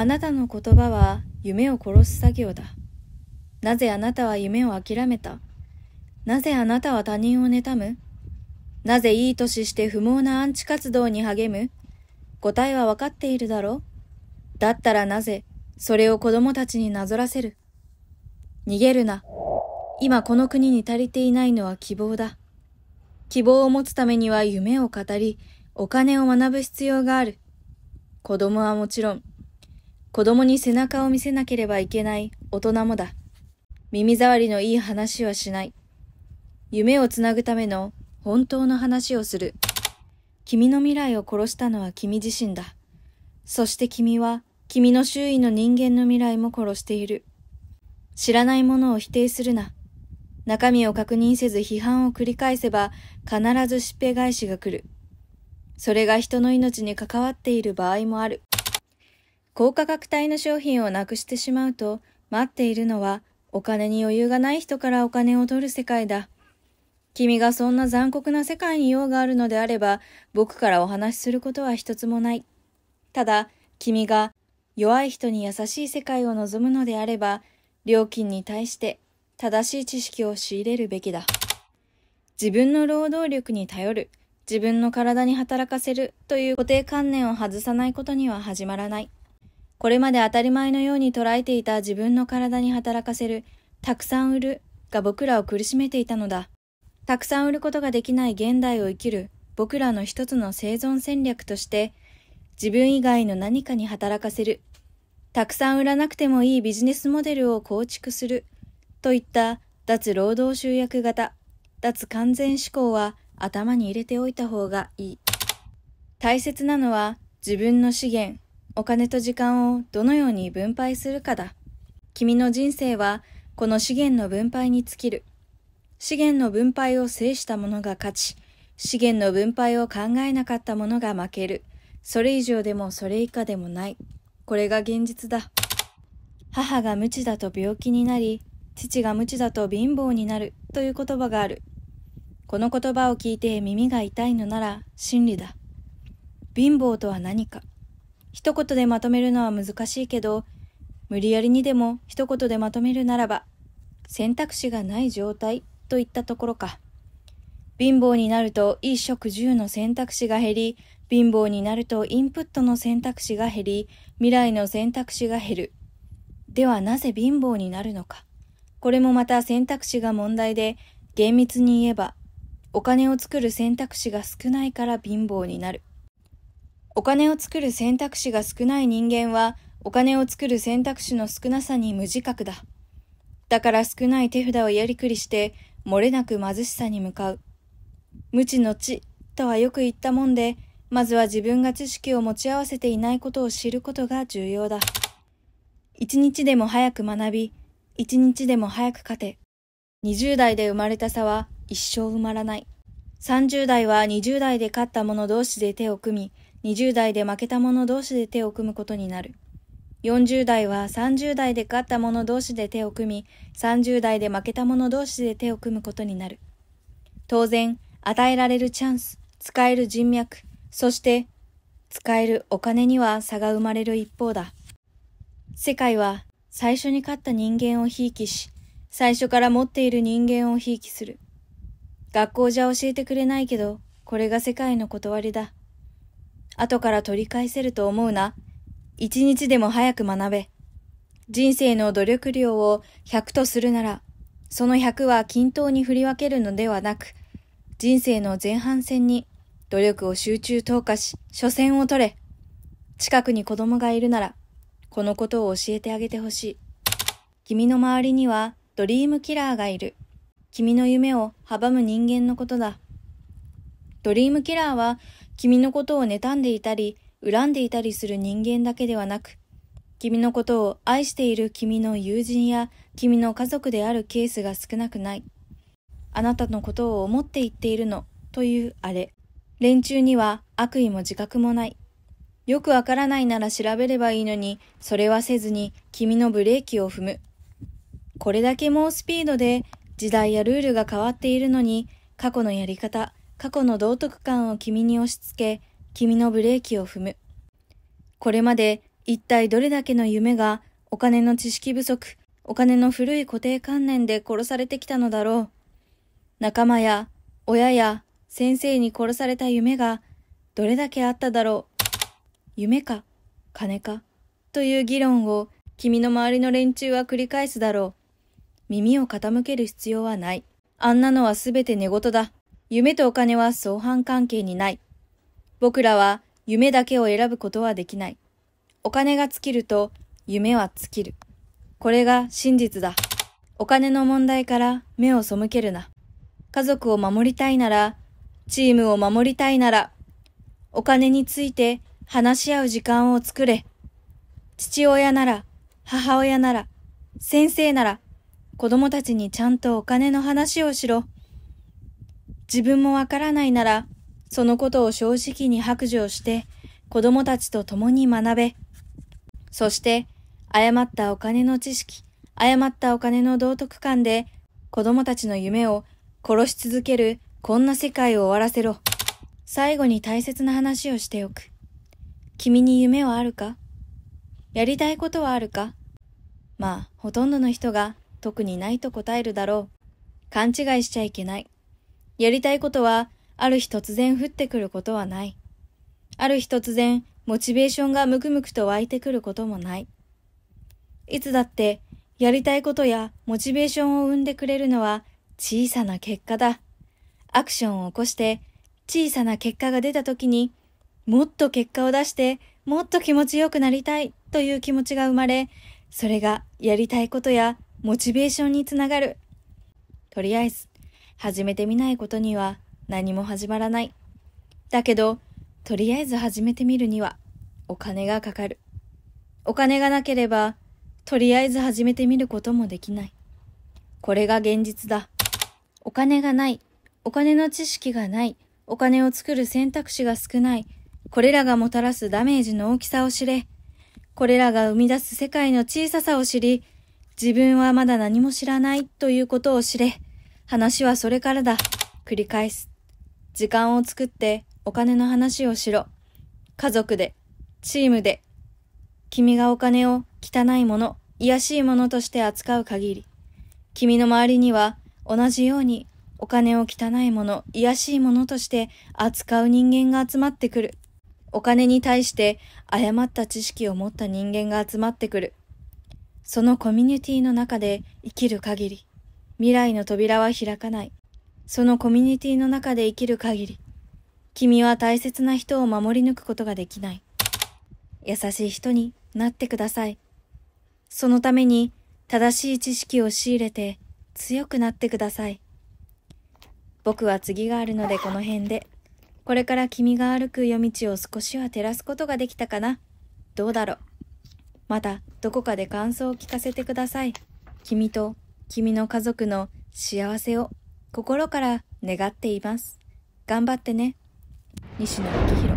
あなたの言葉は夢を殺す作業だ。なぜあなたは夢を諦めたなぜあなたは他人を妬むなぜいい年して不毛なアンチ活動に励む答えはわかっているだろうだったらなぜそれを子供たちになぞらせる逃げるな。今この国に足りていないのは希望だ。希望を持つためには夢を語り、お金を学ぶ必要がある。子供はもちろん、子供に背中を見せなければいけない大人もだ。耳障りのいい話はしない。夢をつなぐための本当の話をする。君の未来を殺したのは君自身だ。そして君は君の周囲の人間の未来も殺している。知らないものを否定するな。中身を確認せず批判を繰り返せば必ずしっぺ返しが来る。それが人の命に関わっている場合もある。高価格帯の商品をなくしてしまうと、待っているのはお金に余裕がない人からお金を取る世界だ。君がそんな残酷な世界に用があるのであれば、僕からお話しすることは一つもない。ただ、君が弱い人に優しい世界を望むのであれば、料金に対して正しい知識を仕入れるべきだ。自分の労働力に頼る、自分の体に働かせるという固定観念を外さないことには始まらない。これまで当たり前のように捉えていた自分の体に働かせる、たくさん売るが僕らを苦しめていたのだ。たくさん売ることができない現代を生きる僕らの一つの生存戦略として、自分以外の何かに働かせる、たくさん売らなくてもいいビジネスモデルを構築する、といった脱労働集約型、脱完全思考は頭に入れておいた方がいい。大切なのは自分の資源、お金と時間をどのように分配するかだ。君の人生はこの資源の分配に尽きる。資源の分配を制した者が勝ち、資源の分配を考えなかった者が負ける。それ以上でもそれ以下でもない。これが現実だ。母が無知だと病気になり、父が無知だと貧乏になるという言葉がある。この言葉を聞いて耳が痛いのなら真理だ。貧乏とは何か。一言でまとめるのは難しいけど、無理やりにでも一言でまとめるならば、選択肢がない状態といったところか。貧乏になると衣食住の選択肢が減り、貧乏になるとインプットの選択肢が減り、未来の選択肢が減る。ではなぜ貧乏になるのか。これもまた選択肢が問題で、厳密に言えば、お金を作る選択肢が少ないから貧乏になる。お金を作る選択肢が少ない人間は、お金を作る選択肢の少なさに無自覚だ。だから少ない手札をやりくりして、漏れなく貧しさに向かう。無知の知とはよく言ったもんで、まずは自分が知識を持ち合わせていないことを知ることが重要だ。一日でも早く学び、一日でも早く勝て。20代で生まれた差は一生埋まらない。30代は20代で勝った者同士で手を組み、20代で負けた者同士で手を組むことになる。40代は30代で勝った者同士で手を組み、30代で負けた者同士で手を組むことになる。当然、与えられるチャンス、使える人脈、そして使えるお金には差が生まれる一方だ。世界は最初に勝った人間をひいきし、最初から持っている人間をひいきする。学校じゃ教えてくれないけど、これが世界の断りだ。後から取り返せると思うな。一日でも早く学べ。人生の努力量を100とするなら、その100は均等に振り分けるのではなく、人生の前半戦に努力を集中投下し、初戦を取れ。近くに子供がいるなら、このことを教えてあげてほしい。君の周りにはドリームキラーがいる。君の夢を阻む人間のことだ。ドリームキラーは君のことを妬んでいたり、恨んでいたりする人間だけではなく、君のことを愛している君の友人や君の家族であるケースが少なくない。あなたのことを思って言っているの、というあれ。連中には悪意も自覚もない。よくわからないなら調べればいいのに、それはせずに君のブレーキを踏む。これだけ猛スピードで時代やルールが変わっているのに、過去のやり方、過去の道徳感を君に押し付け、君のブレーキを踏む。これまで一体どれだけの夢がお金の知識不足、お金の古い固定観念で殺されてきたのだろう。仲間や親や先生に殺された夢がどれだけあっただろう。夢か金かという議論を君の周りの連中は繰り返すだろう。耳を傾ける必要はない。あんなのはすべて寝言だ。夢とお金は相反関係にない。僕らは夢だけを選ぶことはできない。お金が尽きると夢は尽きる。これが真実だ。お金の問題から目を背けるな。家族を守りたいなら、チームを守りたいなら、お金について話し合う時間を作れ。父親なら、母親なら、先生なら、子供たちにちゃんとお金の話をしろ。自分もわからないなら、そのことを正直に白状して、子供たちと共に学べ。そして、誤ったお金の知識、誤ったお金の道徳観で、子供たちの夢を殺し続けるこんな世界を終わらせろ。最後に大切な話をしておく。君に夢はあるかやりたいことはあるかまあ、ほとんどの人が特にないと答えるだろう。勘違いしちゃいけない。やりたいことは、ある日突然降ってくることはない。ある日突然、モチベーションがムクムクと湧いてくることもない。いつだって、やりたいことやモチベーションを生んでくれるのは小さな結果だ。アクションを起こして小さな結果が出た時にもっと結果を出してもっと気持ちよくなりたいという気持ちが生まれ、それがやりたいことやモチベーションにつながる。とりあえず始めてみないことには何も始まらない。だけど、とりあえず始めてみるにはお金がかかる。お金がなければ、とりあえず始めてみることもできない。これが現実だ。お金がない。お金の知識がない。お金を作る選択肢が少ない。これらがもたらすダメージの大きさを知れ。これらが生み出す世界の小ささを知り、自分はまだ何も知らないということを知れ。話はそれからだ。繰り返す。時間を作ってお金の話をしろ。家族で、チームで。君がお金を汚いもの、癒しいものとして扱う限り、君の周りには同じようにお金を汚いもの、癒しいものとして扱う人間が集まってくる。お金に対して誤った知識を持った人間が集まってくる。そのコミュニティの中で生きる限り、未来の扉は開かない。そのコミュニティの中で生きる限り、君は大切な人を守り抜くことができない。優しい人になってください。そのために正しい知識を仕入れて強くなってください。僕は次があるのでこの辺で、これから君が歩く夜道を少しは照らすことができたかなどうだろうまたどこかで感想を聞かせてください。君と君の家族の幸せを心から願っています。頑張ってね。西野明宏